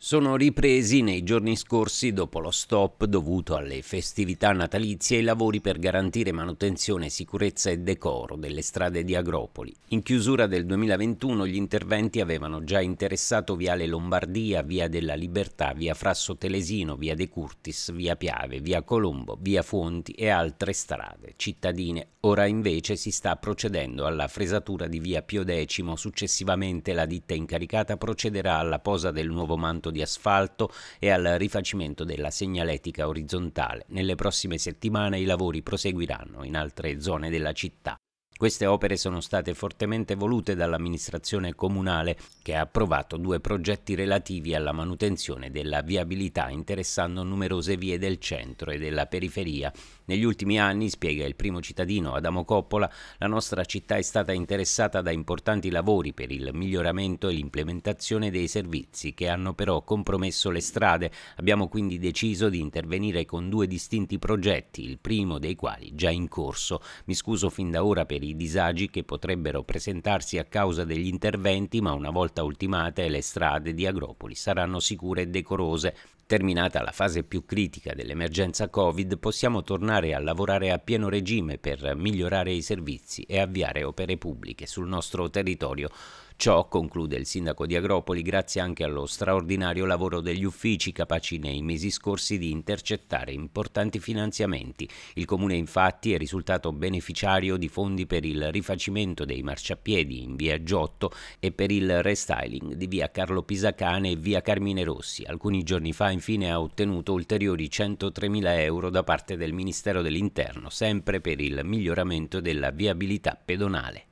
sono ripresi nei giorni scorsi dopo lo stop dovuto alle festività natalizie i lavori per garantire manutenzione, sicurezza e decoro delle strade di Agropoli. In chiusura del 2021 gli interventi avevano già interessato Viale Lombardia, Via della Libertà, Via Frasso Telesino, Via De Curtis, Via Piave, Via Colombo, Via Fonti e altre strade cittadine. Ora invece si sta procedendo alla fresatura di Via Pio X, successivamente la ditta incaricata procederà alla posa del nuovo manto strato di asfalto e al rifacimento della segnaletica orizzontale. Nelle prossime settimane i lavori proseguiranno in altre zone della città. Queste opere sono state fortemente volute dall'amministrazione comunale che ha approvato due progetti relativi alla manutenzione della viabilità interessando numerose vie del centro e della periferia. Negli ultimi anni, spiega il primo cittadino Adamo Coppola, la nostra città è stata interessata da importanti lavori per il miglioramento e l'implementazione dei servizi che hanno però compromesso le strade. Abbiamo quindi deciso di intervenire con due distinti progetti, il primo dei quali già in corso. Mi scuso fin da ora per i i disagi che potrebbero presentarsi a causa degli interventi, ma una volta ultimate le strade di Agropoli saranno sicure e decorose. Terminata la fase più critica dell'emergenza Covid, possiamo tornare a lavorare a pieno regime per migliorare i servizi e avviare opere pubbliche sul nostro territorio. Ciò, conclude il sindaco di Agropoli, grazie anche allo straordinario lavoro degli uffici capaci nei mesi scorsi di intercettare importanti finanziamenti. Il comune infatti è risultato beneficiario di fondi per il rifacimento dei marciapiedi in via Giotto e per il restyling di via Carlo Pisacane e via Carmine Rossi. Alcuni giorni fa infine ha ottenuto ulteriori 103.000 euro da parte del Ministero dell'Interno, sempre per il miglioramento della viabilità pedonale.